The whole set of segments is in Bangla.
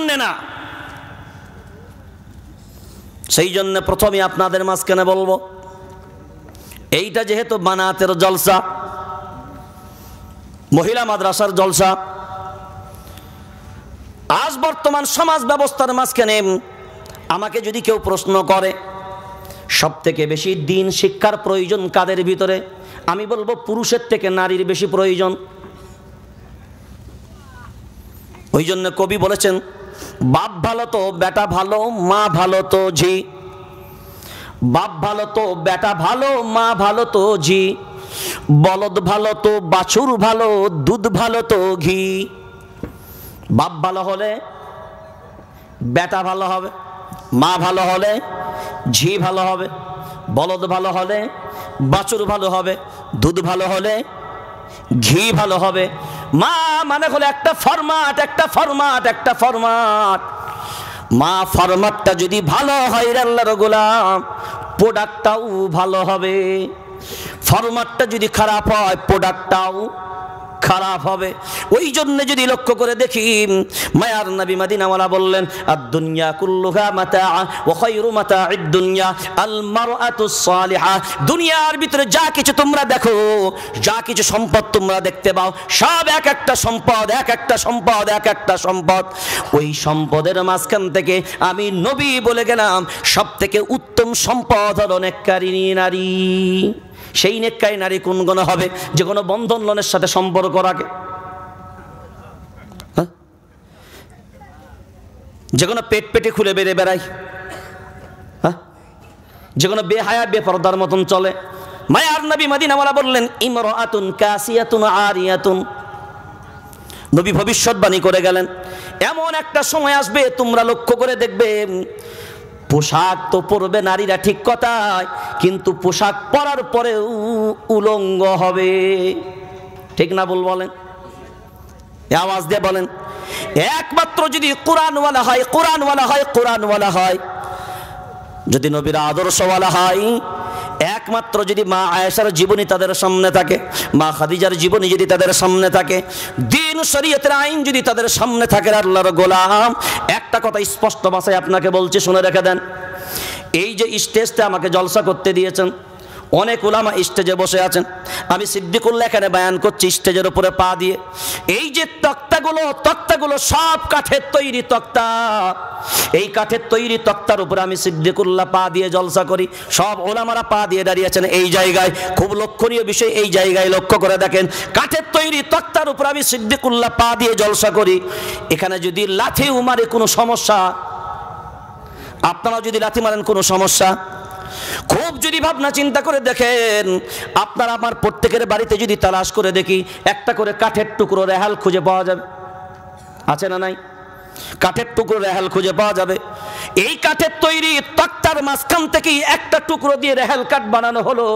জন্যে না সেই জন্য প্রথমে আপনাদের মাঝখানে বলবো এইটা যেহেতু বানাতের জলসা মহিলা মাদ্রাসার জলসা আজ বর্তমান সমাজ ব্যবস্থার মাঝখানে আমাকে যদি কেউ প্রশ্ন করে সব থেকে বেশি দিন শিক্ষার প্রয়োজন কাদের ভিতরে আমি বলবো পুরুষের থেকে নারীর বেশি প্রয়োজন ওই জন্য কবি বলেছেন বাপ ভালো তো বেটা ভালো মা ভালো তো জি বাপ ভালো তো বেটা ভালো মা ভালো তো জি বলদ ভালো তো বাছুর ভালো দুধ ভালো তো ঘি বাপ ভালো হলে বেটা ভালো হবে মা ভালো হলে ঝি ভালো হবে বলদ ভালো হলে বাছুর ভালো হবে দুধ ভালো হলে ঘি ভালো হবে মা মানে হলো একটা ফরমাট একটা ফরমাট একটা ফরমাট মা ফরমাটটা যদি ভালো হয় আল্লাহর গোলাম প্রোডাক্টটাও ভালো হবে ফরমাটটা যদি খারাপ হয় প্রোডাক্টটাও খারাপ হবে ওই জন্য যদি লক্ষ্য করে দেখি মায়ার নবী মাদিনাওয়ালা বললেন আর দুনিয়া কুল্লুহা মাতা ও খৈরু মাতা দুনিয়া আল মারআতু সালিহা দুনিয়ার ভিতরে যা কিছু তোমরা দেখো যা কিছু সম্পদ তোমরা দেখতে পাও সব এক একটা সম্পদ এক একটা সম্পদ এক একটা সম্পদ ওই সম্পদের মাঝখান থেকে আমি নবী বলে গেলাম সব থেকে উত্তম সম্পদ হল নেককারিণী নারী সেই নেককায় নারী কোন গণ হবে যে কোনো বন্ধন লোনের সাথে সম্পর্ক রাখে হ্যাঁ? যে কোনো পেট পেটে খুলে বেড়ে বেড়ায় হ্যাঁ যে কোনো বেহায়া বেপরদার মতন চলে মায়ার নবী মাদিনামালা বললেন ইমর আতুন কাসিয়াতুন ইয়াতুন নবী ভবিষ্যৎবাণী করে গেলেন এমন একটা সময় আসবে তোমরা লক্ষ্য করে দেখবে পোশাক তো পরবে নারীরা ঠিক কথায় কিন্তু পোশাক পরার পরেও উলঙ্গ হবে ঠিক না বল বলেন আওয়াজ দিয়ে বলেন একমাত্র যদি কোরআনওয়ালা হয় কোরআনওয়ালা হয় কোরআনওয়ালা হয় যদি নবীরা আদর্শওয়ালা হয় একমাত্র যদি মা আয়েশার জীবনী তাদের সামনে থাকে মা খাদিজার জীবনী যদি তাদের সামনে থাকে দিন শরীয়তের আইন যদি তাদের সামনে থাকে আল্লাহর গোলাম একটা কথা স্পষ্ট ভাষায় আপনাকে বলছি শুনে রেখে দেন এই যে স্টেজটা আমাকে জলসা করতে দিয়েছেন অনেক ওলামা স্টেজে বসে আছেন আমি সিদ্দিকুল্লা এখানে বায়ান করছি স্টেজের উপরে পা দিয়ে এই যে তক্তাগুলো তক্তাগুলো সব কাঠের তৈরি তক্তা এই কাঠের তৈরি তক্তার উপরে আমি সিদ্দিকুল্লাহ পা দিয়ে জলসা করি সব ওলামারা পা দিয়ে দাঁড়িয়েছেন এই জায়গায় খুব লক্ষণীয় বিষয় এই জায়গায় লক্ষ্য করে দেখেন কাঠের তৈরি তক্তার উপর আমি সিদ্দিকুল্লাহ পা দিয়ে জলসা করি এখানে যদি লাথি উমারে কোনো সমস্যা আপনারা যদি লাথি মারেন কোনো সমস্যা খুব যদি ভাবনা চিন্তা করে দেখেন আপনার আমার প্রত্যেকের বাড়িতে যদি তালাশ করে দেখি একটা করে কাঠের টুকরো রেহাল খুঁজে পাওয়া যাবে আছে না নাই কাঠের টুকরো রেহাল খুঁজে পাওয়া যাবে এই কাঠের তৈরি তক্তার মাঝখান থেকে একটা টুকরো দিয়ে রেহাল কাঠ বানানো হলো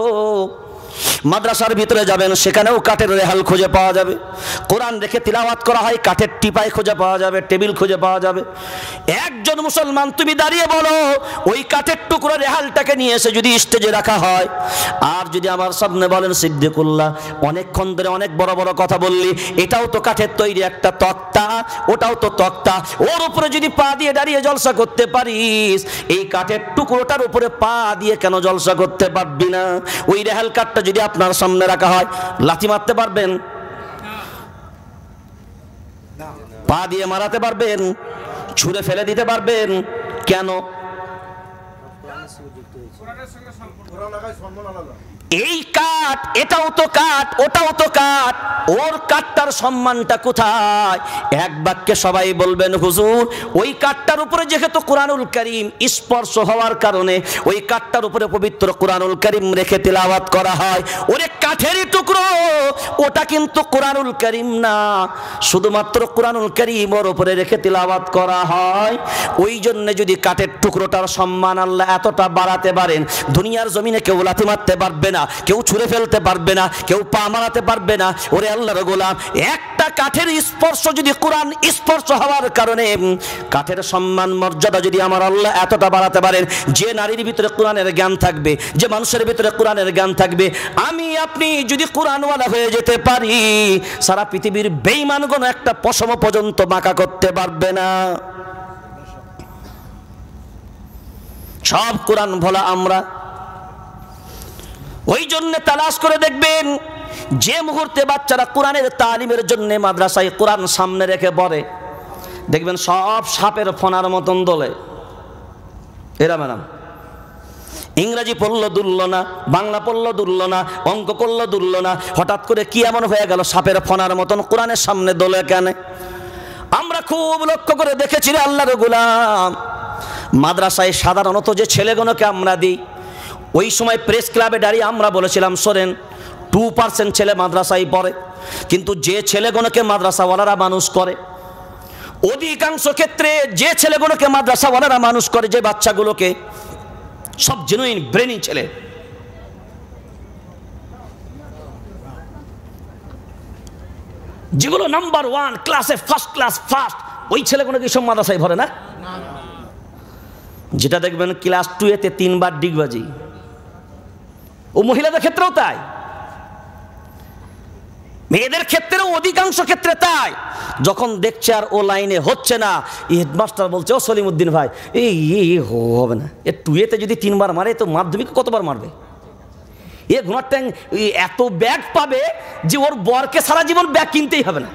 মাদ্রাসার ভিতরে যাবেন সেখানেও কাঠের রেহাল খুঁজে পাওয়া যাবে কোরআন রেখে তিলাওয়াত করা হয় কাঠের টিপাই খুঁজে পাওয়া যাবে টেবিল খুঁজে পাওয়া যাবে একজন মুসলমান তুমি দাঁড়িয়ে বলো ওই কাঠের টুকরো রেহালটাকে নিয়ে এসে যদি স্টেজে রাখা হয় আর যদি আমার সামনে বলেন সিদ্দিকুল্লাহ অনেকক্ষণ ধরে অনেক বড় বড় কথা বললি এটাও তো কাঠের তৈরি একটা তক্তা ওটাও তো তক্তা ওর উপরে যদি পা দিয়ে দাঁড়িয়ে জলসা করতে পারিস এই কাঠের টুকরোটার উপরে পা দিয়ে কেন জলসা করতে পারবি না ওই রেহাল কাঠটা যদি আপনার সামনে রাখা হয় লাথি মারতে পারবেন পা দিয়ে মারাতে পারবেন ছুঁড়ে ফেলে দিতে পারবেন কেন এই কাঠ এটাও তো কাঠ ওটাও তো কাঠ ওর কাঠটার সম্মানটা কোথায় এক বাক্যে সবাই বলবেন হুজুর ওই কাঠটার উপরে যেহেতু কোরআনুল করিম স্পর্শ হওয়ার কারণে ওই কাঠটার উপরে পবিত্র কোরআনুল করিম রেখে তিলাবাত করা হয় ওরে কাঠেরই টুকরো ওটা কিন্তু কোরআনুল করিম না শুধুমাত্র কোরআনুল করিম ওর উপরে রেখে তিলাবাত করা হয় ওই জন্য যদি কাঠের টুকরোটার সম্মান আল্লাহ এতটা বাড়াতে পারেন দুনিয়ার জমিনে কেউ লাথি মারতে পারবেন না কেউ ছুঁড়ে ফেলতে পারবে না কেউ পা মারাতে পারবে না ওরে আল্লাহর গোলাম একটা কাঠের স্পর্শ যদি কোরআন স্পর্শ হওয়ার কারণে কাঠের সম্মান মর্যাদা যদি আমার আল্লাহ এতটা বাড়াতে পারেন যে নারীর ভিতরে কোরআনের জ্ঞান থাকবে যে মানুষের ভিতরে কোরআনের জ্ঞান থাকবে আমি আপনি যদি কোরআনওয়ালা হয়ে যেতে পারি সারা পৃথিবীর বেইমানগণ একটা পশম পর্যন্ত বাঁকা করতে পারবে না সব কোরআন ভোলা আমরা ওই জন্য তালাশ করে দেখবেন যে মুহূর্তে বাচ্চারা কোরআনের তালিমের জন্য মাদ্রাসায় কোরআন সামনে রেখে পড়ে দেখবেন সব সাপের ফোনার মতন দোলে এরা ম্যাডাম ইংরাজি পড়লো দুলল না বাংলা পড়লো দুলল না অঙ্ক করলো দুলল না হঠাৎ করে কি এমন হয়ে গেল সাপের ফোনার মতন কোরআনের সামনে দোলে কেন আমরা খুব লক্ষ্য করে দেখেছি আল্লাহর গুলাম মাদ্রাসায় সাধারণত যে ছেলেগুলোকে আমরা দিই ওই সময় প্রেস ক্লাবে দাঁড়িয়ে আমরা বলেছিলাম সরেন টু পার্সেন্ট ছেলে মাদ্রাসায় পড়ে কিন্তু যে ছেলেগুলোকে মাদ্রাসাওয়ালারা মানুষ করে অধিকাংশ ক্ষেত্রে যে ছেলেগুলোকে মাদ্রাসাওয়ালারা মানুষ করে যে বাচ্চাগুলোকে সব জেনুইন ব্রেনি ছেলে যেগুলো নাম্বার ওয়ান ক্লাসে ফার্স্ট ক্লাস ফার্স্ট ওই ছেলেগুলো কি সব মাদ্রাসায় ভরে না যেটা দেখবেন ক্লাস টুয়েতে তিনবার ডিগবাজি ও মহিলাদের ক্ষেত্রেও তাই মেয়েদের ক্ষেত্রেও অধিকাংশ ক্ষেত্রে তাই যখন দেখছে আর ও লাইনে হচ্ছে না হেডমাস্টার বলছে ও সলিমুদ্দিন ভাই এই হবে না এ টুয়েতে যদি তিনবার মারে তো মাধ্যমিক কতবার মারবে এ ঘোড়ার ট্যাং এত ব্যাগ পাবে যে ওর বরকে সারা জীবন ব্যাগ কিনতেই হবে না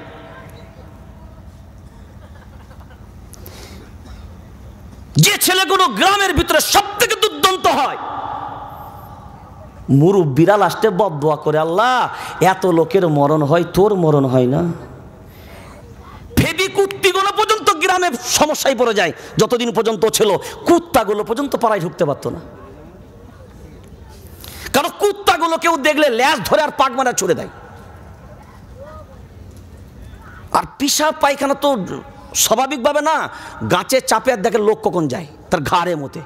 যে ছেলেগুলো গ্রামের ভিতরে সব থেকে দুর্দান্ত হয় মুরব্বীরা লাস্টে বদয়া করে আল্লাহ এত লোকের মরণ হয় তোর মরণ হয় না ফেবি কুত্তিগুলো পর্যন্ত গ্রামে সমস্যায় পড়ে যায় যতদিন পর্যন্ত ছিল কুত্তাগুলো পর্যন্ত পাড়ায় ঢুকতে পারতো না কারণ কুত্তাগুলো কেউ দেখলে ল্যাস ধরে আর পাক মারা ছুড়ে দেয় আর পিসাব পায়খানা তো স্বাভাবিকভাবে না গাছে চাপে আর দেখে লোক কখন যায় তার ঘাড়ে মতে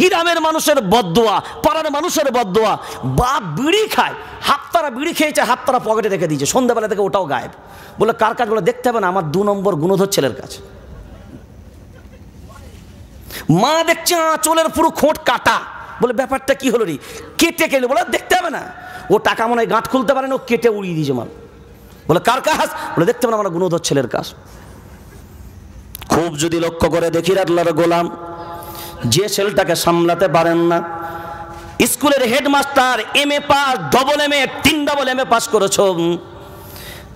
গিরামের মানুষের বদোয়া পাড়ার মানুষের বদোয়া বা বিড়ি খায় হাত তারা বিড়ি খেয়েছে হাত তারা পকেটে রেখে দিয়েছে সন্ধ্যাবেলা থেকে ওটাও গায়েব বলে কার কাজ বলে দেখতে হবে না আমার দু নম্বর গুণধর ছেলের কাছে মা দেখছে আঁচলের পুরো খোঁট কাটা বলে ব্যাপারটা কি হলো রে কেটে কেলে বলে দেখতে হবে না ও টাকা মনে হয় গাঁট খুলতে পারে না ও কেটে উড়িয়ে দিয়েছে মাল বলে কার কাজ বলে দেখতে হবে না আমার গুণধর ছেলের কাজ খুব যদি লক্ষ্য করে দেখি রাডলার গোলাম যে ছেলেটাকে সামলাতে পারেন না স্কুলের headmaster M A pass double M A তিন ডবল এম এ পাস করেছ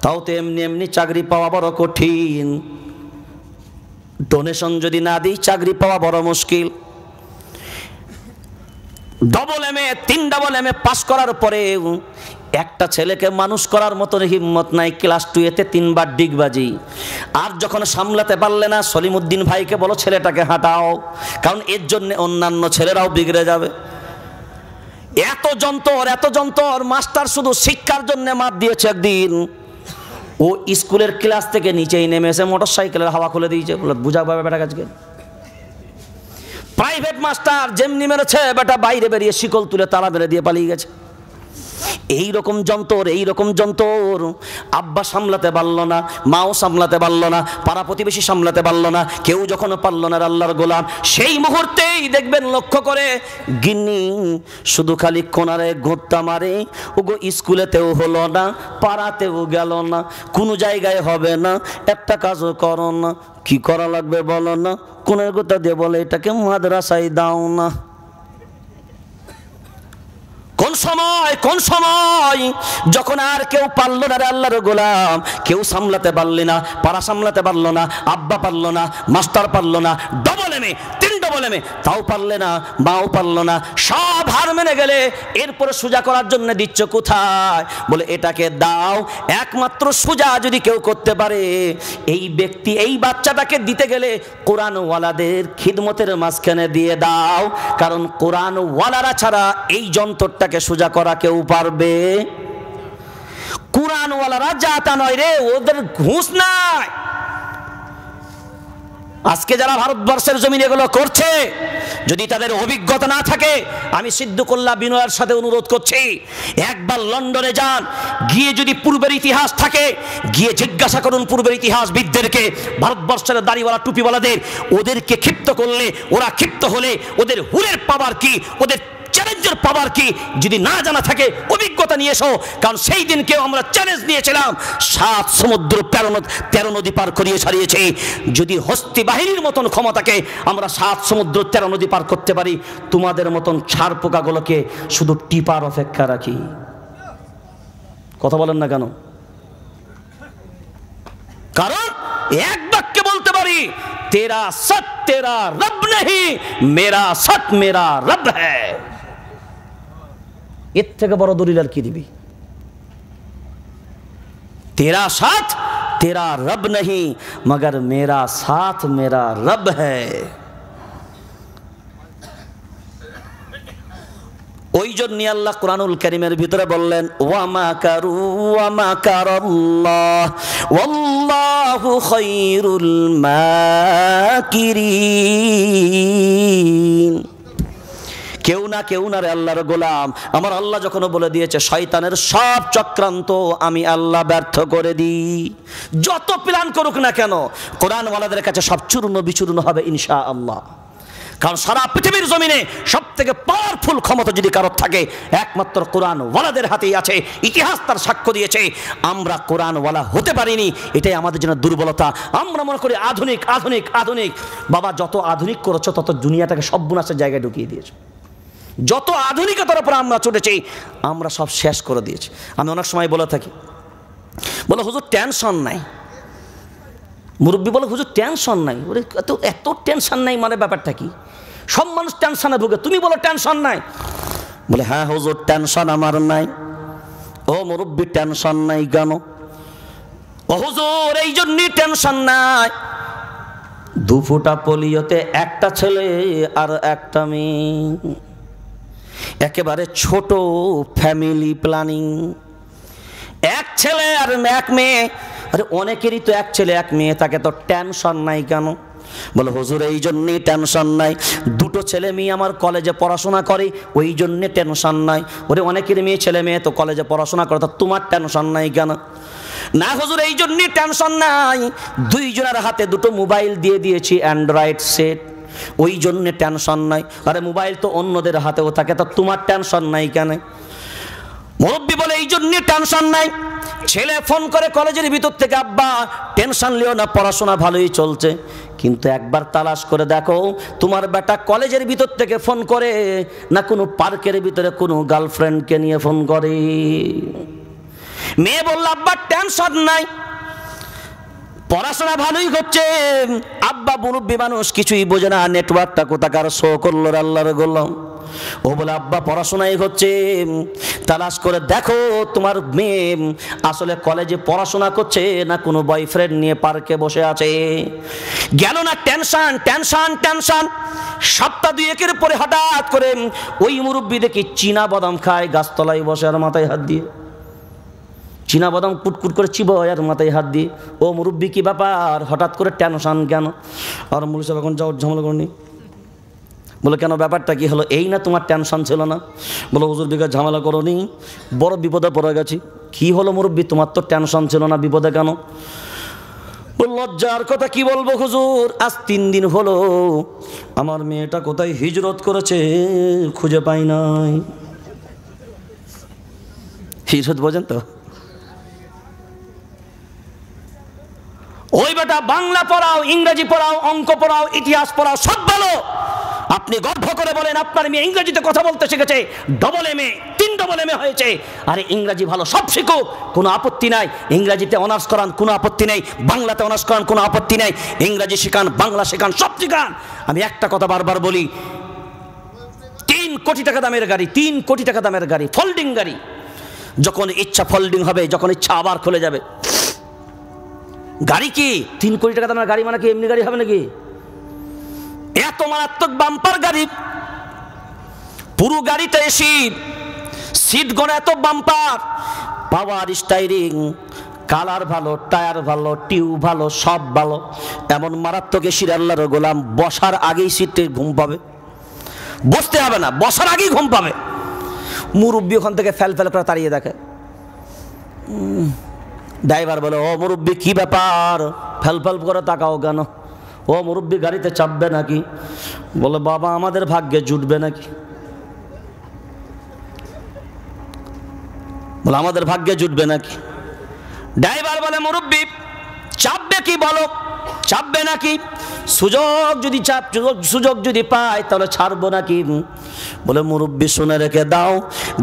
তাও তো এমনি এমনি চাকরি পাওয়া বড় কঠিন ডোনেশন যদি না দিই চাকরি পাওয়া বড় মুশকিল ডবল এম এ তিন ডবল এম এ পাস করার পরে একটা ছেলেকে মানুষ করার মতন হিম্মত নাই ক্লাস টুয়েতে তিনবার ডিগবাজি আর যখন সামলাতে পারলে না সলিমুদ্দিন ভাইকে বলো ছেলেটাকে হাঁটাও কারণ এর জন্য অন্যান্য ছেলেরাও বিগড়ে যাবে এত যন্ত্র এত যন্ত্র মাস্টার শুধু শিক্ষার জন্য মাপ দিয়েছে একদিন ও স্কুলের ক্লাস থেকে নিচেই নেমে এসে মোটর সাইকেলের হাওয়া খুলে দিয়েছে বলে বুঝা পাবে বেটা কাজকে প্রাইভেট মাস্টার যেমনি মেরেছে বেটা বাইরে বেরিয়ে শিকল তুলে তালা মেরে দিয়ে পালিয়ে গেছে এই রকম যন্তর এই রকম যন্তর আব্বা সামলাতে পারল না মাও সামলাতে পারল না পাড়া প্রতিবেশী সামলাতে পারল না কেউ যখন পারল না আল্লাহর গোলাম সেই মুহূর্তেই দেখবেন লক্ষ্য করে গিনি শুধু খালি কোনারে ঘুরতা মারে ওগো স্কুলেতেও হলো না পাড়াতেও গেল না কোনো জায়গায় হবে না একটা কাজও করো না কি করা লাগবে বলো না কোনের গোতা দিয়ে বলে এটাকে মাদ্রাসায় দাও না সময় কোন সময় যখন আর কেউ পারল না রে আল্লাহর গোলাম কেউ সামলাতে পারলি না পাড়া সামলাতে পারলো না আব্বা পারলো না মাস্টার পারলো না ডবল এমএ বলেমে তাও পারলে না মাও পারলো না সব হার মেনে গেলে এরপরে সোজা করার জন্য দিচ্ছ কোথায় বলে এটাকে দাও একমাত্র সোজা যদি কেউ করতে পারে এই ব্যক্তি এই বাচ্চাটাকে দিতে গেলে কোরআনওয়ালাদের খিদমতের মাঝখানে দিয়ে দাও কারণ কোরআনওয়ালারা ছাড়া এই যন্ত্রটাকে সোজা করা কেউ পারবে কোরআনওয়ালারা যা তা নয় রে ওদের ঘুষ নাই আজকে যারা ভারতবর্ষের জমিন এগুলো করছে যদি তাদের অভিজ্ঞতা না থাকে আমি সিদ্দুকুল্লাহ বিনয়ের সাথে অনুরোধ করছি একবার লন্ডনে যান গিয়ে যদি পূর্বের ইতিহাস থাকে গিয়ে জিজ্ঞাসা করুন পূর্বের ইতিহাসবিদদেরকে ভারতবর্ষের দাড়িওয়ালা টুপিওয়ালাদের ওদেরকে ক্ষিপ্ত করলে ওরা ক্ষিপ্ত হলে ওদের হুলের পাওয়ার কি ওদের চ্যালেঞ্জের পাওয়ার কি যদি না জানা থাকে অভিজ্ঞতা নিয়ে এসো কারণ সেই দিনকেও আমরা চ্যালেঞ্জ নিয়েছিলাম সাত সমুদ্র তেরো তেরো নদী পার করিয়ে ছাড়িয়েছি যদি হস্তি বাহিনীর মতন ক্ষমতাকে আমরা সাত সমুদ্র তেরো নদী পার করতে পারি তোমাদের মতন ছাড় পোকাগুলোকে শুধু টিপার অপেক্ষা রাখি কথা বলেন না কেন কারণ এক বাক্যে বলতে পারি তেরা সত তেরা রব নেহি মেরা সত মেরা রব হ্যাঁ এর থেকে বড় দলিল আর কি দিবি তেরা সাথ তেরা রব নহি মগর মেরা সাথ মেরা রব হ্যায় ওই জন্য আল্লাহ কোরআনুল করিমের ভিতরে বললেন ওয়ামা কারু ওয়ামা কারল্লাহ ওয়াল্লাহু খায়রুল মাকিরিন কেউ না কেউ না রে আল্লাহর গোলাম আমার আল্লাহ যখন বলে দিয়েছে শয়তানের সব চক্রান্ত আমি আল্লাহ ব্যর্থ করে দিই যত প্ল্যান করুক না কেন কোরআনওয়ালাদের কাছে সব চূর্ণ বিচূর্ণ হবে ইনশা আল্লাহ কারণ সারা পৃথিবীর জমিনে সব থেকে পাওয়ারফুল ক্ষমতা যদি কারোর থাকে একমাত্র ওয়ালাদের হাতেই আছে ইতিহাস তার সাক্ষ্য দিয়েছে আমরা ওয়ালা হতে পারিনি এটাই আমাদের জন্য দুর্বলতা আমরা মনে করি আধুনিক আধুনিক আধুনিক বাবা যত আধুনিক করেছ তত দুনিয়াটাকে সব্যনাশের জায়গায় ঢুকিয়ে দিয়েছে যত আধুনিকতার উপর আমরা চটেছি আমরা সব শেষ করে দিয়েছি আমি অনেক সময় বলে থাকি বলে হুজুর টেনশন নাই মুরব্বী বলে হুজুর টেনশন নাই ওরে এত এত টেনশন নাই মানে ব্যাপারটা কি সব মানুষ টেনশনে ভুগে তুমি বলো টেনশন নাই বলে হ্যাঁ হুজুর টেনশন আমার নাই ও মুরব্বী টেনশন নাই কেন ও হুজুর এই জন্যই টেনশন নাই দু ফুটা পোলিওতে একটা ছেলে আর একটা মেয়ে একেবারে ছোট ফ্যামিলি প্ল্যানিং এক ছেলে আর এক মেয়ে আরে অনেকেরই তো এক ছেলে এক মেয়ে তাকে তো টেনশন নাই কেন বলে হুজুর এই জন্যেই টেনশন নাই দুটো ছেলে মেয়ে আমার কলেজে পড়াশোনা করে ওই জন্যে টেনশন নাই ওরে অনেকের মেয়ে ছেলে মেয়ে তো কলেজে পড়াশোনা করে তা তোমার টেনশন নাই কেন না হুজুর এই জন্যই টেনশন নাই দুইজনের হাতে দুটো মোবাইল দিয়ে দিয়েছি অ্যান্ড্রয়েড সেট ওই জন্যে টেনশন নাই আরে মোবাইল তো অন্যদের হাতেও থাকে তা তোমার টেনশন নাই কেন মুরব্বী বলে এই জন্যে টেনশন নাই ছেলে ফোন করে কলেজের ভিতর থেকে আব্বা টেনশন লিও না পড়াশোনা ভালোই চলছে কিন্তু একবার তালাশ করে দেখো তোমার বেটা কলেজের ভিতর থেকে ফোন করে না কোনো পার্কের ভিতরে কোনো গার্লফ্রেন্ডকে নিয়ে ফোন করে মেয়ে বলল আব্বা টেনশন নাই পড়াশোনা ভালোই হচ্ছে আব্বা মুরব্বী মানুষ কিছুই বোঝে না নেটওয়ার্কটা কারো শো করলো আল্লাহর গোলাম ও বলে আব্বা পড়াশোনাই হচ্ছে তালাশ করে দেখো তোমার মেয়ে আসলে কলেজে পড়াশোনা করছে না কোনো বয়ফ্রেন্ড নিয়ে পার্কে বসে আছে গেল না টেনশন টেনশন টেনশন সপ্তাহ দুয়েকের পরে হঠাৎ করে ওই মুরব্বী দেখি চীনা বাদাম খায় গাছতলায় বসে আর মাথায় হাত দিয়ে চীনা বাদাম কুটকুট করে চিব আর মাথায় হাত দিয়ে ও মুরব্বী কী ব্যাপার হঠাৎ করে টেনশান কেন আর মুরু সাহেব এখন যাওয়ার ঝামেলা করনি বলে কেন ব্যাপারটা কি হলো এই না তোমার টেনশান ছিল না বলো হুজুর বিঘা ঝামেলা করনি বড় বিপদে পড়ে গেছি কি হলো মুরব্বী তোমার তো টেনশন ছিল না বিপদে কেন লজ্জার কথা কি বলবো হুজুর আজ তিন দিন হলো আমার মেয়েটা কোথায় হিজরত করেছে খুঁজে পাই নাই হিজরত বোঝেন তো ওই বেটা বাংলা পড়াও ইংরেজি পড়াও অঙ্ক পড়াও ইতিহাস পড়াও সব ভালো আপনি গর্ব করে বলেন আপনার মেয়ে ইংরেজিতে কথা বলতে শিখেছে ডবল এম এ তিন ডবল এম এ হয়েছে আরে ইংরাজি ভালো সব শিখুক কোনো আপত্তি নাই ইংরাজিতে অনার্স করান কোনো আপত্তি নেই বাংলাতে অনার্স করান কোনো আপত্তি নেই ইংরাজি শেখান বাংলা শেখান সব শেখান আমি একটা কথা বারবার বলি তিন কোটি টাকা দামের গাড়ি তিন কোটি টাকা দামের গাড়ি ফোল্ডিং গাড়ি যখন ইচ্ছা ফোল্ডিং হবে যখন ইচ্ছা আবার খুলে যাবে গাড়ি কি তিন কোটি টাকা দামের গাড়ি মানে কি এমনি গাড়ি হবে নাকি এত মারাত্মক বাম্পার গাড়ি পুরো গাড়িতে এসি সিট গড়ে এত বাম্পার পাওয়ার স্টাইরিং কালার ভালো টায়ার ভালো টিউ ভালো সব ভালো এমন মারাত্মক এসির আল্লাহর গোলাম বসার আগেই সিটে ঘুম পাবে বসতে হবে না বসার আগেই ঘুম পাবে মুরব্বী ওখান থেকে ফেল ফেল করে তাড়িয়ে দেখে ড্রাইভার বলে ও মুরব্বী কী ব্যাপার ফেল ফেল করে তাকাও কেন ও মুরব্বী গাড়িতে চাপবে নাকি বলে বাবা আমাদের ভাগ্যে জুটবে নাকি বলে আমাদের ভাগ্যে জুটবে নাকি ড্রাইভার বলে মুরব্বী চাপবে কি বলো চাপবে নাকি সুযোগ যদি চাপ সুযোগ যদি পায় তাহলে ছাড়বো নাকি বলে মুরব্বী শুনে রেখে দাও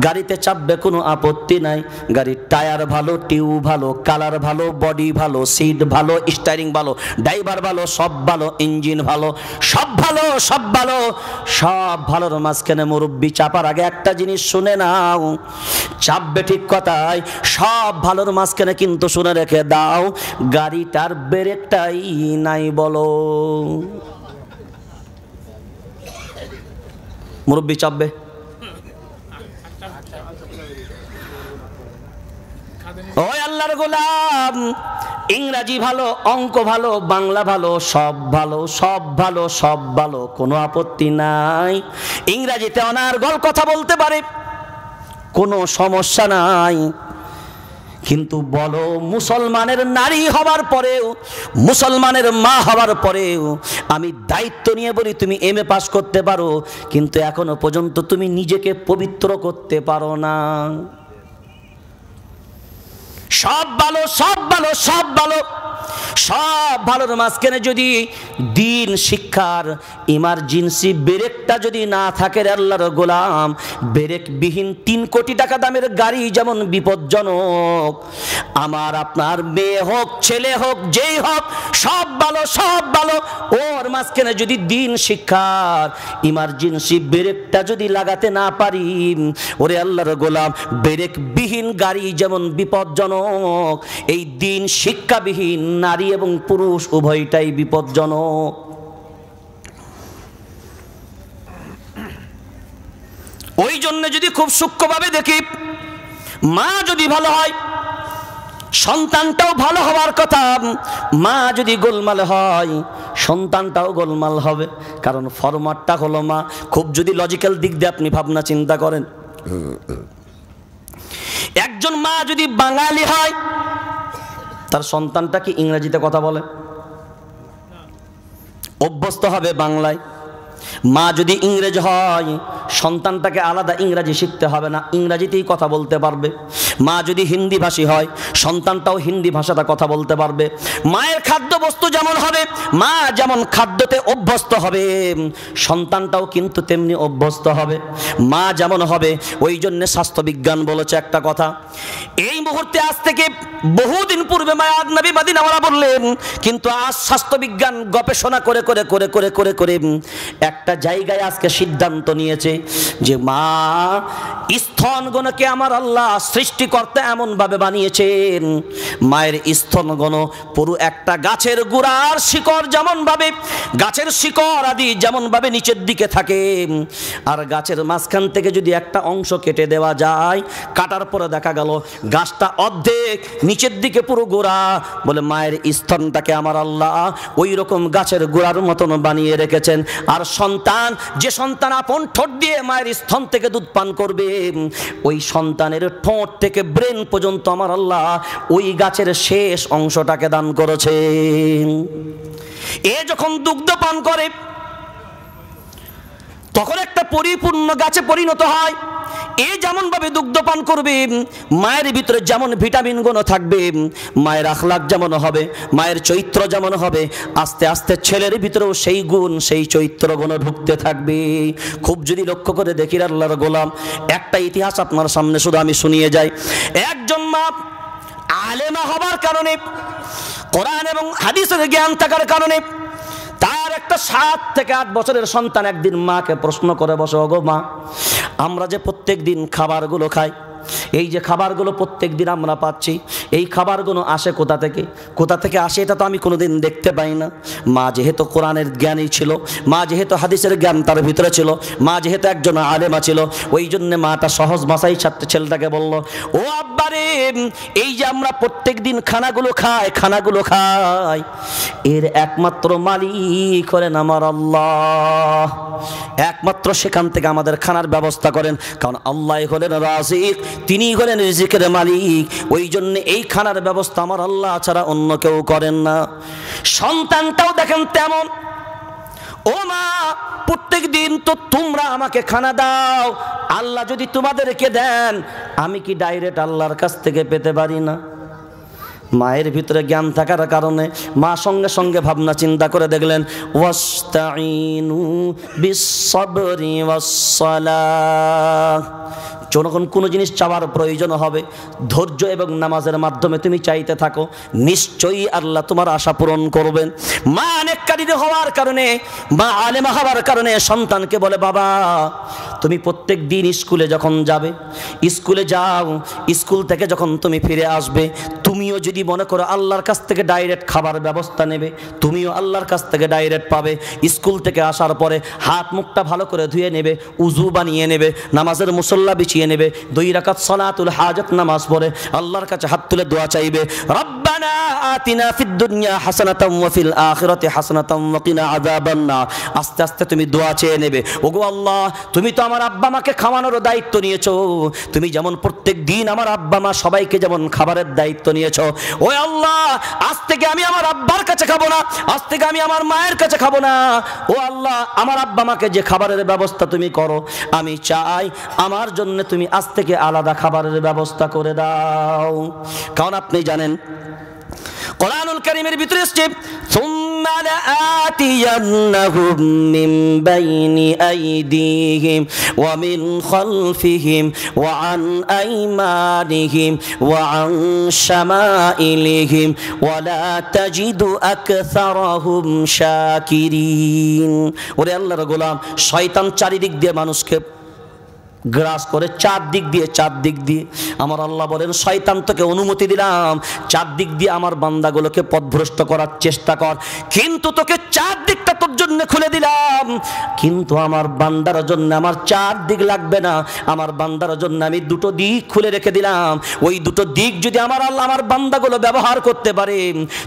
গাড়িতে চাপবে কোনো আপত্তি নাই গাড়ির টায়ার ভালো টিউ ভালো কালার ভালো বডি ভালো সিট ভালো স্টারিং ভালো ড্রাইভার ভালো সব ভালো ইঞ্জিন ভালো সব ভালো সব ভালো সব ভালোর মাঝখানে মুরব্বী চাপার আগে একটা জিনিস শুনে নাও চাপবে ঠিক কথাই সব ভালোর মাঝখানে কিন্তু শুনে রেখে দাও গাড়িটার বেরেকটাই নাই বল মুরব্বী চাপবে ওই আল্লাহর গোলাম ইংরাজি ভালো অঙ্ক ভালো বাংলা ভালো সব ভালো সব ভালো সব ভালো কোনো আপত্তি নাই ইংরাজিতে গল কথা বলতে পারে কোনো সমস্যা নাই কিন্তু বলো মুসলমানের নারী হবার পরেও মুসলমানের মা হবার পরেও আমি দায়িত্ব নিয়ে বলি তুমি এম এ পাশ করতে পারো কিন্তু এখনো পর্যন্ত তুমি নিজেকে পবিত্র করতে পারো না সব ভালো সব ভালো সব ভালো সব ভালোর মাঝখানে যদি দিন শিক্ষার ইমার্জেন্সি ব্রেকটা যদি না থাকে আল্লাহর গোলাম বিহীন তিন কোটি টাকা দামের গাড়ি যেমন বিপজ্জনক আমার আপনার মেয়ে হোক ছেলে হোক যেই হোক সব ভালো সব ভালো ওর মাঝখানে যদি দিন শিক্ষার ইমার্জেন্সি ব্রেকটা যদি লাগাতে না পারি ওরে আল্লাহর গোলাম ব্রেকবিহীন গাড়ি যেমন বিপজ্জনক বিপজ্জনক এই দিন শিক্ষাবিহীন নারী এবং পুরুষ উভয়টাই বিপজ্জনক ওই জন্য যদি খুব সূক্ষ্মভাবে দেখি মা যদি ভালো হয় সন্তানটাও ভালো হওয়ার কথা মা যদি গোলমাল হয় সন্তানটাও গোলমাল হবে কারণ ফরমারটা হলো মা খুব যদি লজিক্যাল দিক দিয়ে আপনি ভাবনা চিন্তা করেন একজন মা যদি বাঙালি হয় তার সন্তানটা কি ইংরেজিতে কথা বলে অভ্যস্ত হবে বাংলায় মা যদি ইংরেজ হয় সন্তানটাকে আলাদা ইংরাজি শিখতে হবে না ইংরাজিতেই কথা বলতে পারবে মা যদি হিন্দি ভাষী হয় সন্তানটাও হিন্দি ভাষাটা কথা বলতে পারবে মায়ের খাদ্যবস্তু যেমন হবে মা যেমন খাদ্যতে অভ্যস্ত হবে সন্তানটাও কিন্তু তেমনি অভ্যস্ত হবে মা যেমন হবে ওই জন্যে স্বাস্থ্যবিজ্ঞান বলেছে একটা কথা এই মুহূর্তে আজ থেকে বহুদিন পূর্বে মায়াদ নবী মাদিন আমরা বললেন কিন্তু আজ স্বাস্থ্যবিজ্ঞান গবেষণা করে করে করে করে করে করে একটা জায়গায় আজকে সিদ্ধান্ত নিয়েছে যে মা স্থনগণকে আমার আল্লাহ সৃষ্টিকর্তা এমনভাবে বানিয়েছেন মায়ের স্থনগণ পুরো একটা গাছের গোড়ার শিকড় যেমনভাবে গাছের শিকড় আদি যেমনভাবে নিচের দিকে থাকে আর গাছের মাঝখান থেকে যদি একটা অংশ কেটে দেওয়া যায় কাটার পরে দেখা গেল গাছটা অর্ধেক নিচের দিকে পুরো গোড়া বলে মায়ের স্থনটাকে আমার আল্লাহ ওই রকম গাছের গোড়ার মতন বানিয়ে রেখেছেন আর সন্তান যে সন্তান আপন ঠোঁট দিয়ে মায়ের স্তন থেকে দুধ পান করবে ওই সন্তানের ঠোঁট থেকে ব্রেন পর্যন্ত আমার আল্লাহ ওই গাছের শেষ অংশটাকে দান করেছে এ যখন দুগ্ধ পান করে তখন একটা পরিপূর্ণ গাছে পরিণত হয় এ যেমনভাবে দুগ্ধপান করবে মায়ের ভিতরে যেমন ভিটামিন গুণ থাকবে মায়ের আখলাখ যেমন হবে মায়ের চৈত্র যেমন হবে আস্তে আস্তে ছেলের ভিতরেও সেই গুণ সেই চৈত্র গুণ ঢুকতে থাকবে খুব যদি লক্ষ্য করে দেখি আল্লাহর গোলাম একটা ইতিহাস আপনার সামনে শুধু আমি শুনিয়ে যাই একজন মা আলেমা হবার কারণে কোরআন এবং হাদিসের জ্ঞান থাকার কারণে একটা সাত থেকে আট বছরের সন্তান একদিন মাকে প্রশ্ন করে বসে অগো মা আমরা যে প্রত্যেক দিন খাবারগুলো খাই এই যে খাবারগুলো প্রত্যেক দিন আমরা পাচ্ছি এই খাবারগুলো আসে কোথা থেকে কোথা থেকে আসে এটা তো আমি কোনোদিন দেখতে পাই না মা যেহেতু কোরআনের জ্ঞানই ছিল মা যেহেতু হাদিসের জ্ঞান তার ভিতরে ছিল মা যেহেতু একজন আলেমা ছিল ওই জন্যে মা তার সহজ ভাষায় ছাত্র ছেলেটাকে বলল ও আব্বারে এই যে আমরা প্রত্যেক দিন খানাগুলো খাই খানাগুলো খাই এর একমাত্র মালিক হলেন আমার আল্লাহ একমাত্র সেখান থেকে আমাদের খানার ব্যবস্থা করেন কারণ আল্লাহ হলেন রাজিক তিনি হলেন রিজিকের মালিক ওই জন্য এই খানার ব্যবস্থা আমার আল্লাহ ছাড়া অন্য কেউ করেন না সন্তানটাও দেখেন তেমন ও মা প্রত্যেক দিন তো তোমরা আমাকে খানা দাও আল্লাহ যদি তোমাদেরকে দেন আমি কি ডাইরেক্ট আল্লাহর কাছ থেকে পেতে পারি না মায়ের ভিতরে জ্ঞান থাকার কারণে মা সঙ্গে সঙ্গে ভাবনা চিন্তা করে দেখলেন ওয়াস্তাইনু বিসবরি ওয়াসসালাহ যখন কোনো জিনিস চাওয়ার প্রয়োজন হবে ধৈর্য এবং নামাজের মাধ্যমে তুমি চাইতে থাকো নিশ্চয়ই আল্লাহ তোমার আশা পূরণ করবেন মা অনেককারী হওয়ার কারণে মা আলেমা হওয়ার কারণে সন্তানকে বলে বাবা তুমি প্রত্যেক দিন স্কুলে যখন যাবে স্কুলে যাও স্কুল থেকে যখন তুমি ফিরে আসবে তুমিও যদি মনে করো আল্লাহর কাছ থেকে ডাইরেক্ট খাবার ব্যবস্থা নেবে তুমিও আল্লাহর কাছ থেকে ডাইরেক্ট পাবে স্কুল থেকে আসার পরে হাত মুখটা ভালো করে ধুয়ে নেবে উজু বানিয়ে নেবে নামাজের মুসল্লা বিছিয়ে দিয়ে নেবে দুই রাকাত সালাতুল হাজত নামাজ পড়ে আল্লাহর কাছে হাত তুলে দোয়া চাইবে রব্বানা আতিনা ফিদ দুনিয়া হাসানাতাম ওয়া ফিল আখিরাতি হাসানাতাম ওয়া কিনা আযাবান নার আস্তে আস্তে তুমি দোয়া চেয়ে নেবে ওগো আল্লাহ তুমি তো আমার আব্বা মাকে খাওয়ানোর দায়িত্ব নিয়েছো তুমি যেমন প্রত্যেক দিন আমার আব্বা মা সবাইকে যেমন খাবারের দায়িত্ব নিয়েছো ও আল্লাহ আজ থেকে আমি আমার আব্বার কাছে খাবো না আজ থেকে আমি আমার মায়ের কাছে খাবো না ও আল্লাহ আমার আব্বা মাকে যে খাবারের ব্যবস্থা তুমি করো আমি চাই আমার জন্য তুমি আজ থেকে আলাদা খাবারের ব্যবস্থা করে দাও কারণ আপনি জানেন কোরআনুল কারিমের ভিতরে এসছে لآتينهم من بين أيديهم ومن خلفهم وعن أيمانهم وعن شمائلهم ولا تجد أكثرهم شاكرين ওরে আল্লাহর গোলাম শয়তান চারিদিক দিয়ে মানুষকে গ্রাস করে চার দিক দিয়ে চার দিক দিয়ে আমার আল্লাহ বলেন শয়তান তোকে অনুমতি দিলাম চার দিক দিয়ে আমার বান্দাগুলোকে পথভ্রষ্ট করার চেষ্টা কর কিন্তু তোকে চার দিকটা তোর জন্য খুলে দিলাম কিন্তু আমার বান্দার জন্য আমার চার দিক লাগবে না আমার বান্দার জন্য আমি দুটো দিক খুলে রেখে দিলাম ওই দুটো দিক যদি আমার আল্লাহ আমার বান্দাগুলো ব্যবহার করতে পারে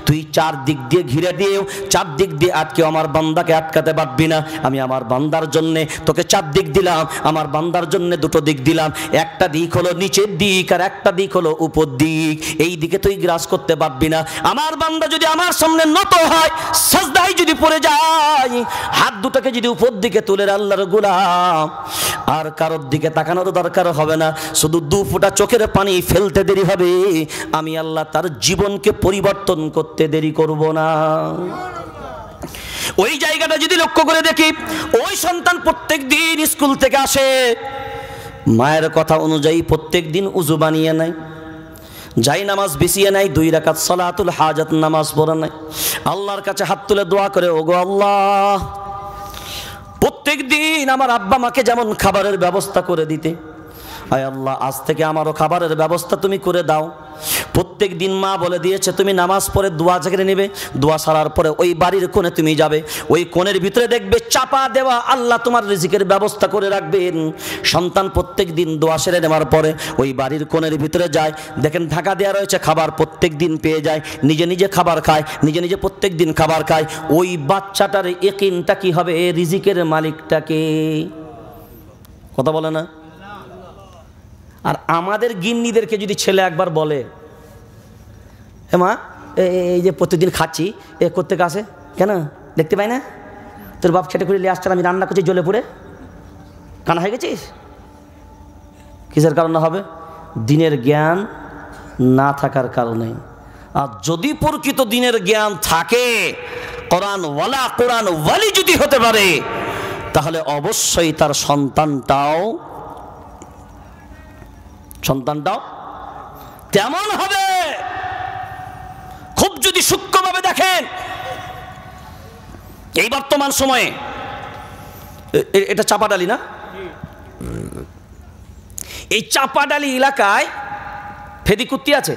তুই চার দিক দিয়ে ঘিরে দিয়েও চার দিক দিয়ে আটকেও আমার বান্দাকে আটকাতে পারবি না আমি আমার বান্দার জন্যে তোকে চার দিক দিলাম আমার বান্দার জন্য জন্য দুটো দিক দিলাম একটা দিক হলো নিচের দিক আর একটা দিক হলো উপর দিক এই দিকে তুই গ্রাস করতে পারবি না আমার বান্দা যদি আমার সামনে নত হয় সজদাই যদি পড়ে যায় হাত দুটাকে যদি উপর দিকে তুলে আল্লাহর গুলাম আর কারোর দিকে তাকানো তো দরকার হবে না শুধু দু ফোঁটা চোখের পানি ফেলতে দেরি হবে আমি আল্লাহ তার জীবনকে পরিবর্তন করতে দেরি করব না ওই জায়গাটা যদি লক্ষ্য করে দেখি ওই সন্তান প্রত্যেক দিন স্কুল থেকে আসে মায়ের কথা অনুযায়ী প্রত্যেক দিন উজু বানিয়ে নেয় যাই নামাজ বিছিয়ে নেয় দুই রাকাত সলাতুল হাজাত নামাজ পড়ে নেয় আল্লাহর কাছে হাত তুলে দোয়া করে ওগো আল্লাহ প্রত্যেক দিন আমার আব্বা মাকে যেমন খাবারের ব্যবস্থা করে দিতে আয় আল্লাহ আজ থেকে আমারও খাবারের ব্যবস্থা তুমি করে দাও প্রত্যেক দিন মা বলে দিয়েছে তুমি নামাজ পরে দোয়া জেগে নেবে দোয়া সারার পরে ওই বাড়ির কোণে তুমি যাবে ওই কোণের ভিতরে দেখবে চাপা দেওয়া আল্লাহ তোমার রিজিকের ব্যবস্থা করে রাখবেন সন্তান প্রত্যেক দিন দোয়া সেরে নেওয়ার পরে ওই বাড়ির কোণের ভিতরে যায় দেখেন ঢাকা দেওয়া রয়েছে খাবার প্রত্যেক দিন পেয়ে যায় নিজে নিজে খাবার খায় নিজে নিজে প্রত্যেক দিন খাবার খায় ওই বাচ্চাটার একিনটা কি হবে রিজিকের মালিকটাকে কথা বলে না আর আমাদের গিন্নিদেরকে যদি ছেলে একবার বলে হ্যাঁ মা এই যে প্রতিদিন খাচ্ছি এ করতে আসে কেন দেখতে পাই না তোর বাপ খেটে খুঁড়ে নিয়ে আসছে আমি রান্না করছি জলে পুড়ে কানা হয়ে গেছিস কিসের কারণে হবে দিনের জ্ঞান না থাকার কারণে আর যদি প্রকৃত দিনের জ্ঞান থাকে কোরআন ওয়ালা কোরআন ওয়ালি যদি হতে পারে তাহলে অবশ্যই তার সন্তানটাও সন্তানটাও তেমন হবে খুব যদি সূক্ষ্মভাবে দেখেন এই বর্তমান সময়ে এটা চাপাডালি না এই চাপাডালি এলাকায় ফেদিকুত্তি আছে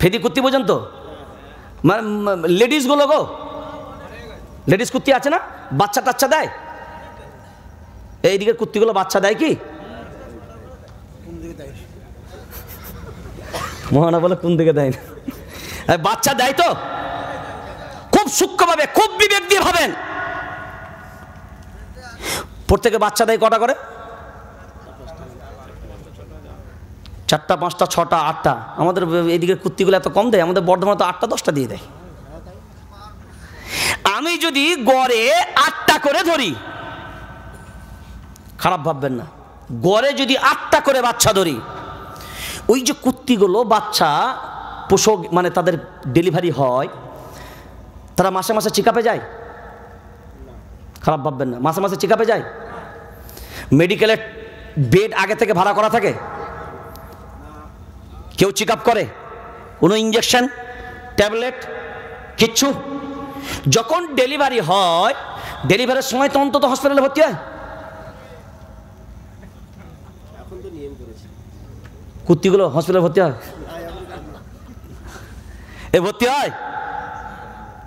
ফেদিকুত্তি পর্যন্ত মানে লেডিসগুলো গো লেডিস কুত্তি আছে না বাচ্চা টাচ্চা দেয় এইদিকে কুত্তিগুলো বাচ্চা দেয় কি মহানা বলে কোন দিকে দেয় না বাচ্চা দেয় তো খুব সূক্ষ্মভাবে খুব বিবেক দিয়ে ভাবেন প্রত্যেকে বাচ্চা দেয় কটা করে চারটা পাঁচটা ছটা আটটা আমাদের এদিকে কুত্তিগুলো এত কম দেয় আমাদের বর্ধমানে তো আটটা দশটা দিয়ে দেয় আমি যদি গড়ে আটটা করে ধরি খারাপ ভাববেন না গড়ে যদি আটটা করে বাচ্চা ধরি ওই যে কুত্তিগুলো বাচ্চা পোষক মানে তাদের ডেলিভারি হয় তারা মাসে মাসে চেকআপে যায় খারাপ ভাববেন না মাসে মাসে চেকআপে যায় মেডিকেলের বেড আগে থেকে ভাড়া করা থাকে কেউ চেক করে কোনো ইঞ্জেকশন ট্যাবলেট কিচ্ছু যখন ডেলিভারি হয় ডেলিভারির সময় তো অন্তত হসপিটালে ভর্তি হয় কুত্তিগুলো হসপিটালে ভর্তি হয় এ ভর্তি হয়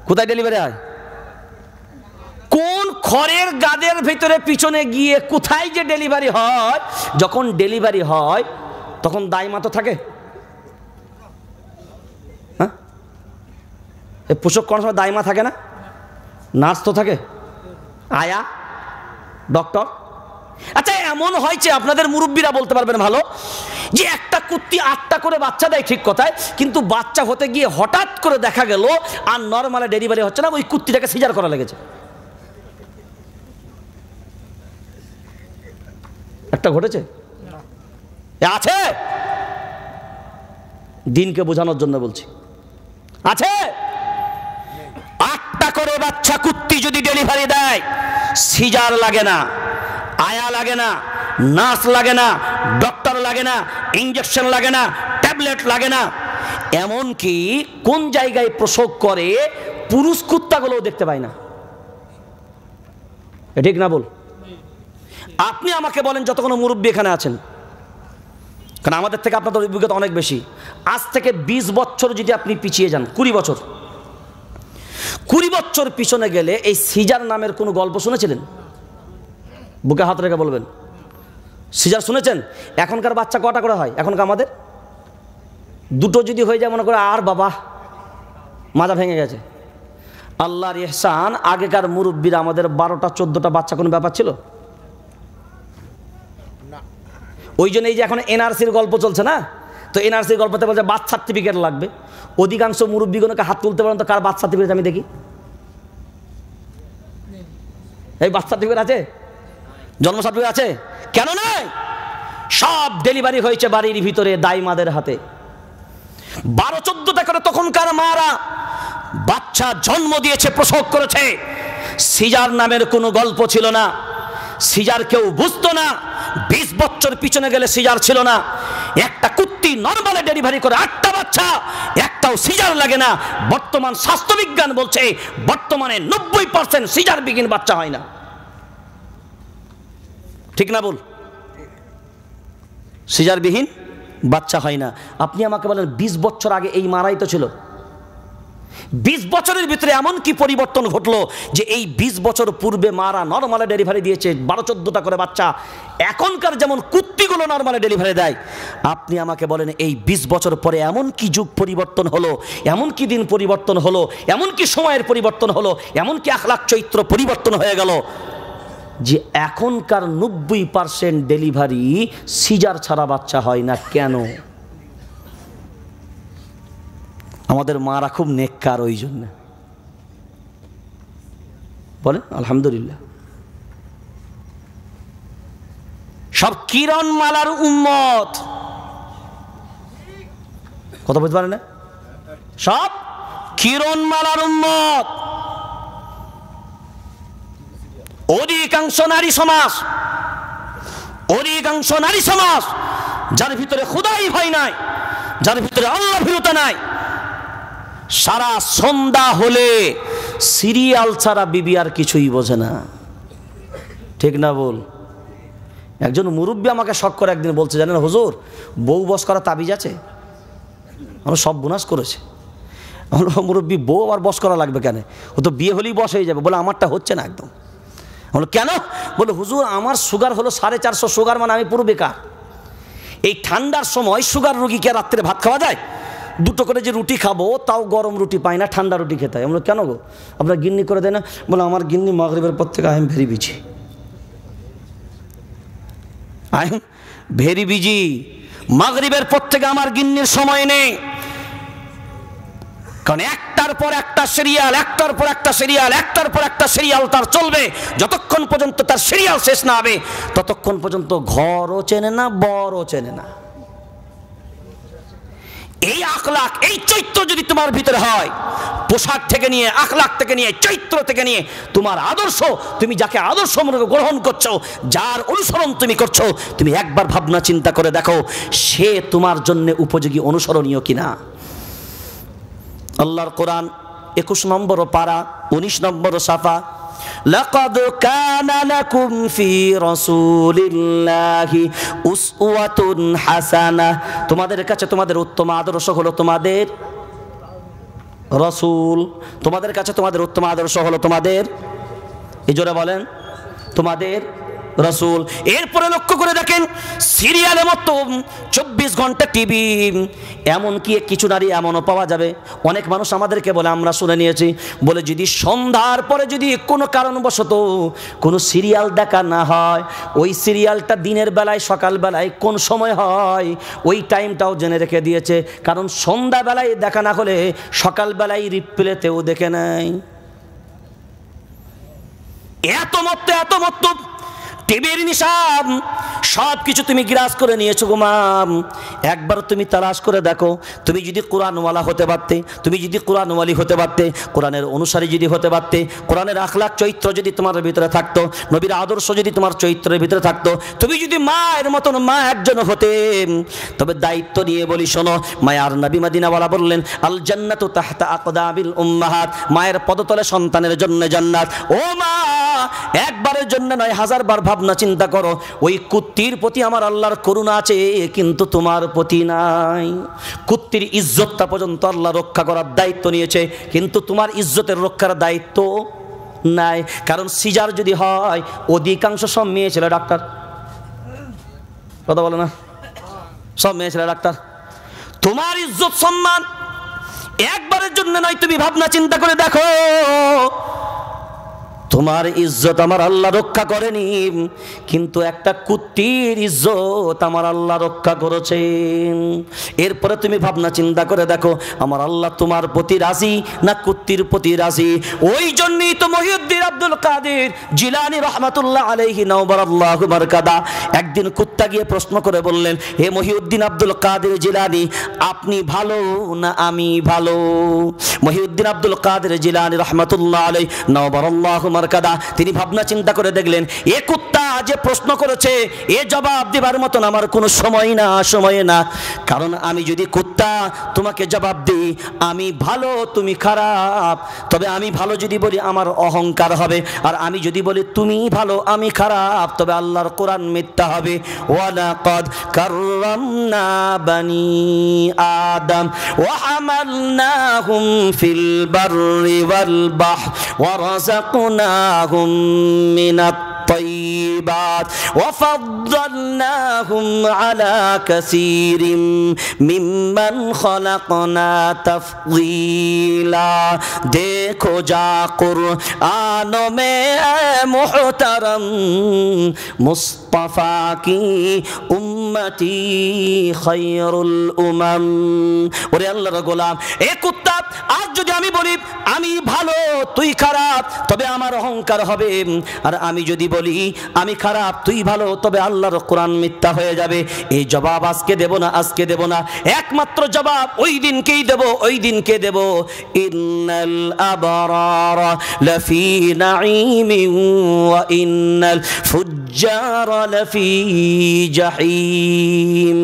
কোথায় ডেলিভারি হয় কোন খড়ের গাদের ভেতরে পিছনে গিয়ে কোথায় যে ডেলিভারি হয় যখন ডেলিভারি হয় তখন দায় মাতো থাকে হ্যাঁ পোষক কোনো সময় দায়মা থাকে না নার্স তো থাকে আয়া ডক্টর আচ্ছা এমন হয়েছে আপনাদের মুরব্বীরা বলতে পারবেন ভালো যে একটা কুত্তি আটটা করে বাচ্চা দেয় ঠিক কথায় কিন্তু বাচ্চা হতে গিয়ে হঠাৎ করে দেখা গেল আর নর্মালে ডেলিভারি হচ্ছে না ওই কুত্তিটাকে সিজার করা লেগেছে একটা ঘটেছে আছে দিনকে বোঝানোর জন্য বলছি আছে আটটা করে বাচ্চা কুত্তি যদি ডেলিভারি দেয় সিজার লাগে না আয়া লাগে না নার্স লাগে না ডক্টর লাগে না ইঞ্জেকশন লাগে না ট্যাবলেট লাগে না এমনকি কোন জায়গায় প্রসব করে পুরুষ কুত্তাগুলোও দেখতে পায় না ঠিক না বল আপনি আমাকে বলেন যত কোনো মুরব্বী এখানে আছেন কারণ আমাদের থেকে আপনাদের অভিজ্ঞতা অনেক বেশি আজ থেকে ২০ বছর যদি আপনি পিছিয়ে যান কুড়ি বছর কুড়ি বছর পিছনে গেলে এই সিজার নামের কোনো গল্প শুনেছিলেন বুকে হাত রেখে বলবেন সিজার শুনেছেন এখনকার বাচ্চা কটা করে হয় এখনকার আমাদের দুটো যদি হয়ে যায় মনে করে আর বাবা মাজা ভেঙে গেছে আল্লাহর ইহসান আগেকার মুরব্বীর আমাদের বারোটা চোদ্দোটা বাচ্চা কোনো ব্যাপার ছিল ওই জন্য এই যে এখন এনআরসির গল্প চলছে না তো এনআরসির গল্পতে বলছে বার্থ সার্টিফিকেট লাগবে অধিকাংশ মুরব্বীগণকে হাত তুলতে পারেন তো কার বার্থ সার্টিফিকেট আমি দেখি এই বার্থ সার্টিফিকেট আছে জন্ম সার্টিফিকেট আছে কেন নয় সব ডেলিভারি হয়েছে বাড়ির ভিতরে দাইমাদের হাতে বারো চোদ্দটা করে তখনকার মারা বাচ্চা জন্ম দিয়েছে প্রসব করেছে সিজার নামের কোনো গল্প ছিল না সিজার কেউ বুঝতো না বিশ বছর পিছনে গেলে সিজার ছিল না একটা কুত্তি নর্মালে ডেলিভারি করে আটটা বাচ্চা একটাও সিজার লাগে না বর্তমান স্বাস্থ্যবিজ্ঞান বলছে বর্তমানে নব্বই পার্সেন্ট সিজার বিঘিন বাচ্চা হয় না ঠিক না বল সিজারবিহীন বাচ্চা হয় না আপনি আমাকে বলেন ২০ বছর আগে এই মারাই তো ছিল ২০ বছরের ভিতরে এমন কি পরিবর্তন ঘটলো যে এই ২০ বছর পূর্বে মারা নর্মালে ডেলিভারি দিয়েছে বারো চোদ্দোটা করে বাচ্চা এখনকার যেমন কুত্তিগুলো নর্মালে ডেলিভারি দেয় আপনি আমাকে বলেন এই ২০ বছর পরে এমন কি যুগ পরিবর্তন হলো এমন কি দিন পরিবর্তন হলো এমন কি সময়ের পরিবর্তন হলো এমন কি আখলাখ চৈত্র পরিবর্তন হয়ে গেল যে এখনকার নব্বই পারসেন্ট ডেলিভারি সিজার ছাড়া বাচ্চা হয় না কেন আমাদের মারা খুব নেককার ওই জন্য বলেন আলহামদুলিল্লাহ সব কিরণ মালার উম্মত কথা বুঝতে পারে না সব কিরণ মালার উম্মত অধিকাংশ নারী সমাজ অধিকাংশ নারী সমাজ যার ভিতরে খুদাই ভয় নাই যার ভিতরে আল্লাহ ভীরতা নাই সারা সন্ধ্যা হলে সিরিয়াল ছাড়া বিবি আর কিছুই বোঝে না ঠিক না বল একজন মুরব্বী আমাকে শখ করে একদিন বলছে জানেন হুজুর বউ বস করা তাবিজ আছে আমার সব বোনাস করেছে আমার মুরব্বী বউ আবার বস করা লাগবে কেন ও তো বিয়ে হলেই বস হয়ে যাবে বলে আমারটা হচ্ছে না একদম বলো কেন বলো হুজুর আমার সুগার হলো সাড়ে চারশো সুগার মানে আমি পুরো বেকার এই ঠান্ডার সময় সুগার রুগীকে রাত্রে ভাত খাওয়া যায় দুটো করে যে রুটি খাবো তাও গরম রুটি পায় না ঠান্ডা রুটি খেতে হয় আমরা কেন গো আপনার গিন্নি করে দেয় না বলো আমার গিন্নি মাগরিবের পর থেকে I'm very busy I'm very busy মাগরিবের পর থেকে আমার গিন্নির সময় নেই কারণ একটার পর একটা সিরিয়াল একটার পর একটা সিরিয়াল একটার পর একটা সিরিয়াল তার চলবে যতক্ষণ পর্যন্ত তার সিরিয়াল শেষ না হবে ততক্ষণ পর্যন্ত ঘরও চেনে না বরও চেনে না এই আখলাখ এই চৈত্র যদি তোমার ভিতরে হয় পোশাক থেকে নিয়ে আখলাখ থেকে নিয়ে চৈত্র থেকে নিয়ে তোমার আদর্শ তুমি যাকে আদর্শ গ্রহণ করছো যার অনুসরণ তুমি করছো তুমি একবার ভাবনা চিন্তা করে দেখো সে তোমার জন্য উপযোগী অনুসরণীয় কিনা আল্লাহর কোরআন একুশ নম্বর পারা উনিশ নম্বর সাফা لقد كان لكم في رسول الله أسوة حسنة তোমাদের কাছে তোমাদের উত্তম আদর্শ হলো তোমাদের রসুল তোমাদের কাছে তোমাদের উত্তম আদর্শ হলো তোমাদের এই জোরে বলেন তোমাদের রসুল এরপরে লক্ষ্য করে দেখেন সিরিয়ালের মতো চব্বিশ ঘন্টা টিভি এমন কি কিছু নারী এমনও পাওয়া যাবে অনেক মানুষ আমাদেরকে বলে আমরা শুনে নিয়েছি বলে যদি সন্ধ্যার পরে যদি কোনো কারণবশত কোনো সিরিয়াল দেখা না হয় ওই সিরিয়ালটা দিনের বেলায় সকালবেলায় কোন সময় হয় ওই টাইমটাও জেনে রেখে দিয়েছে কারণ সন্ধ্যাবেলায় দেখা না হলে সকালবেলায় রিপ্লেতেও দেখে নেয় এত মত্ত এত মত্ত দেবের নিশান সব কিছু তুমি গ্রাস করে নিয়েছো গো মাম একবার তুমি তালাশ করে দেখো তুমি যদি কোরআনওয়ালা হতে পারতে তুমি যদি কোরআনওয়ালি হতে পারতে কোরআনের অনুসারী যদি হতে পারতে কোরআনের আখলাখ চৈত্র যদি তোমার ভিতরে থাকতো নবীর আদর্শ যদি তোমার চৈত্রের ভিতরে থাকতো তুমি যদি মায়ের মতন মা একজন হতে তবে দায়িত্ব নিয়ে বলি শোনো মায়ার নবী মাদিনাওয়ালা বললেন আল জান্নাত তাহতা আকদাবিল উম্মাহাত মায়ের পদতলে সন্তানের জন্য জান্নাত ও মা একবারের জন্য নয় হাজার বার ভাব ভাবনা চিন্তা করো ওই কুত্তির প্রতি আমার আল্লাহর করুণা আছে কিন্তু তোমার প্রতি নাই কুত্তির ইজ্জতটা পর্যন্ত আল্লাহ রক্ষা করার দায়িত্ব নিয়েছে কিন্তু তোমার ইজ্জতের রক্ষার দায়িত্ব নাই কারণ সিজার যদি হয় অধিকাংশ সব মেয়ে ছেলে ডাক্তার কথা বলো না সব মেয়ে ছেলে ডাক্তার তোমার ইজ্জত সম্মান একবারের জন্য নয় তুমি ভাবনা চিন্তা করে দেখো তোমার ইজ্জত আমার আল্লাহ রক্ষা করেনি কিন্তু একটা কুত্তির ইজ্জত আমার আল্লাহ রক্ষা করেছেন এরপরে তুমি ভাবনা চিন্তা করে দেখো আমার আল্লাহ তোমার প্রতি রাজি না কুত্তির প্রতি রাজি ওই জন্যই তো মহিউদ্দিন আব্দুল কাদের জিলানি রহমাতুল্লাহ আলহি নবরাল্লাহ কাদা একদিন কুত্তা গিয়ে প্রশ্ন করে বললেন হে মহিউদ্দিন আব্দুল কাদের জিলানি আপনি ভালো না আমি ভালো মহিউদ্দিন আব্দুল কাদের জিলানি রহমাতুল্লাহ আলহ নবরাল্লাহ কাদা তিনি ভাবনা চিন্তা করে দেখলেন এ কুত্তা যে প্রশ্ন করেছে এ জবাব দেবার মতন আমার কোনো সময় না সময় না কারণ আমি যদি কুত্তা তোমাকে জবাব দিই আমি ভালো তুমি খারাপ তবে আমি ভালো যদি বলি আমার অহংকার হবে আর আমি যদি বলি তুমি ভালো আমি খারাপ তবে আল্লাহর কোরআন মিথ্যা হবে ওয়ালাকদ কাররামনা বানি আদম ওয়া হামালনাহুম ফিল বাররি ওয়াল বাহর ওয়া রাযাকনা ورزقناهم من الطيبات وفضلناهم على كثير ممن خلقنا تفضيلا دیکھو جا قرآن میں اے محترم مصطفیٰ کی امتی خیر الامم اور اللہ غلام ایک کتا آج جو আমি বলি আমি ভালো তুই খারাপ তবে আমার অহংকার হবে আর আমি যদি বলি আমি খারাপ তুই ভালো তবে আল্লাহর কোরআন মিথ্যা হয়ে যাবে এই জবাব আজকে দেব না আজকে দেব না একমাত্র জবাব ওই দিনকেই দেব ওই দিনকে দেব ইন্নাল আবরার লাফি নাঈমি ওয়া ইন্নাল ফুজ্জার লাফি জাহিম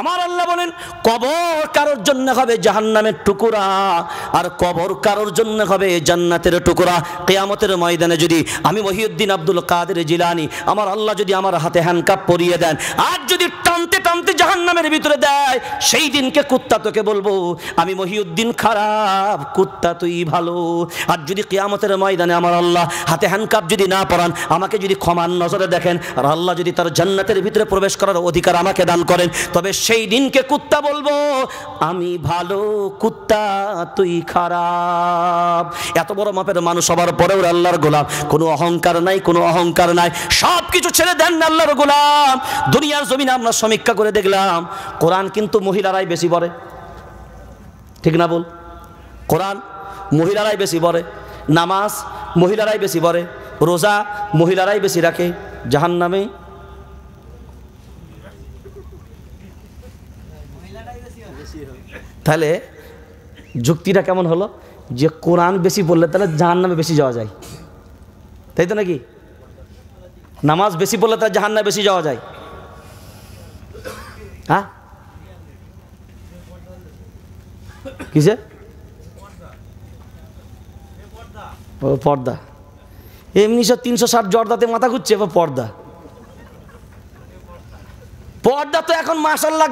আমার আল্লাহ বলেন কবর কারোর জন্য হবে জাহান্নামের টুকরা আর কবর কবর কারোর জন্য হবে জান্নাতের টুকরা কেয়ামতের ময়দানে যদি আমি মহিউদ্দিন আব্দুল কাদের জিলানি আমার আল্লাহ যদি আমার হাতে হ্যান্ডকাপ পরিয়ে দেন আর যদি টানতে টানতে জাহান্নামের ভিতরে দেয় সেই দিনকে কুত্তা তোকে বলবো আমি মহিউদ্দিন খারাপ কুত্তা তুই ভালো আর যদি কেয়ামতের ময়দানে আমার আল্লাহ হাতে হ্যান্ডকাপ যদি না পরান আমাকে যদি ক্ষমার নজরে দেখেন আর আল্লাহ যদি তার জান্নাতের ভিতরে প্রবেশ করার অধিকার আমাকে দান করেন তবে সেই দিনকে কুত্তা বলবো আমি ভালো কুত্তা তুই খারাপ গোলাম এত বড় মাপের মানুষ সবার পরেও আল্লাহর গোলাম কোনো অহংকার নাই কোনো অহংকার নাই সব কিছু ছেড়ে দেন আল্লাহর গোলাম দুনিয়ার জমিন আমরা সমীক্ষা করে দেখলাম কোরআন কিন্তু মহিলারাই বেশি পড়ে ঠিক না বল কোরআন মহিলারাই বেশি পড়ে নামাজ মহিলারাই বেশি পড়ে রোজা মহিলারাই বেশি রাখে জাহান নামে তাহলে যুক্তিটা কেমন হলো যে কোরআন বেশি পড়লে তাহলে জাহান নামে বেশি যাওয়া যায় তাই তো নাকি নামাজ বেশি পড়লে তাহলে জাহান নামে বেশি যাওয়া যায় হ্যাঁ কিসে ও পর্দা এমনি সব তিনশো ষাট জর্দাতে মাথা ঘুরছে এবার পর্দা পর্দা তো এখন মাসাল্লাহ